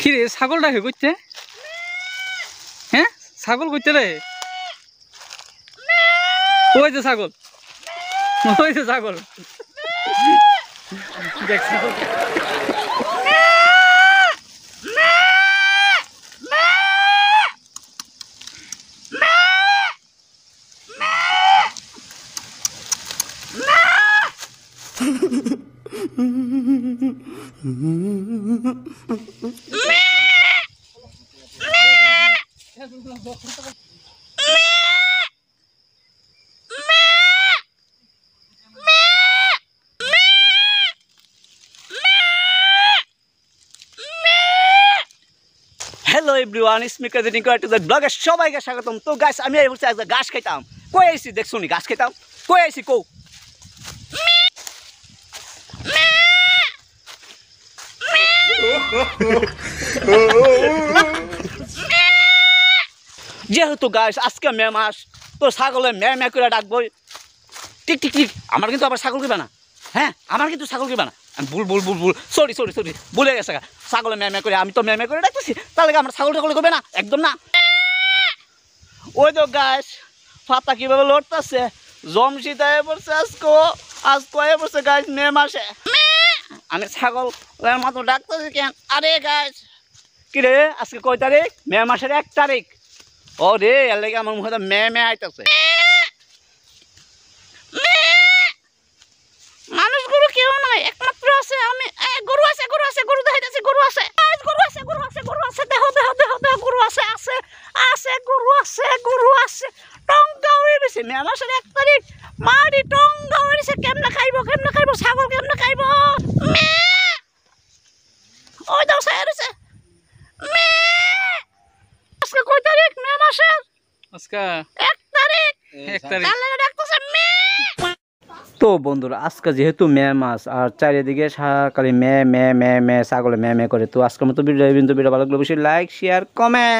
কিরে ছাগলটা হে করতে হ্যাঁ ছাগল করতে রে ওই যে ছাগল ওই যে ছাগল দেখ ছাগল Mm-hmm. হ্যালো এভরিওয়ান স্মিকার রেটিং টু ব্লগে সবাইকে স্বাগতম তো গাছ আমি বলছি গাছ খাইতাম কই আইসি দেখছো নি গাছ খাইতাম কই আইসি কৌ যেহেতু গাছ আজকে মে মাস তো ছাগলে মে মে করে ডাকবো ঠিক ঠিক ঠিক আমার কিন্তু আবার ছাগল কিবা না হ্যাঁ আমার কিন্তু ছাগল কিবা না বুল বুল বুল বুল সরি সরি সরি বলে গেছে ছাগলে মে মে করে আমি তো মে মে করে ডাকতেছি তাহলে আমার ছাগল টাগল করবে না একদম না ওই তো গাছ ফাতা কিভাবে লড়তেছে জমশিত হয়ে পড়ছে আজকো আজকো হয়ে পড়ছে গাছ মে মাসে আমি ছাগল ওর মতো ডাক্তার কেন আরে গাছ কিরে আজকে কয় তারিখ মে মাসের এক তারিখ ও রে এর লাগে আমার মুখে মে মে আইতেছে মানুষগুলো নাই আছে আমি আছে আছে আছে আছে আছে আছে দেহ আছে আছে আছে আছে আছে মে এক তারিখ মারি টং উড়ে কেমনে খাইব কেমনে খাইব ছাগল কেমনে তো বন্ধুরা আজকে যেহেতু মে মাস আর চারিদিকে সারাকালি মে মে মে মে ছাগলে মে মে করে তো আজকের মতো ভিডিও কিন্তু ভিডিও ভালো লাগলে অবশ্যই লাইক শেয়ার কমেন্ট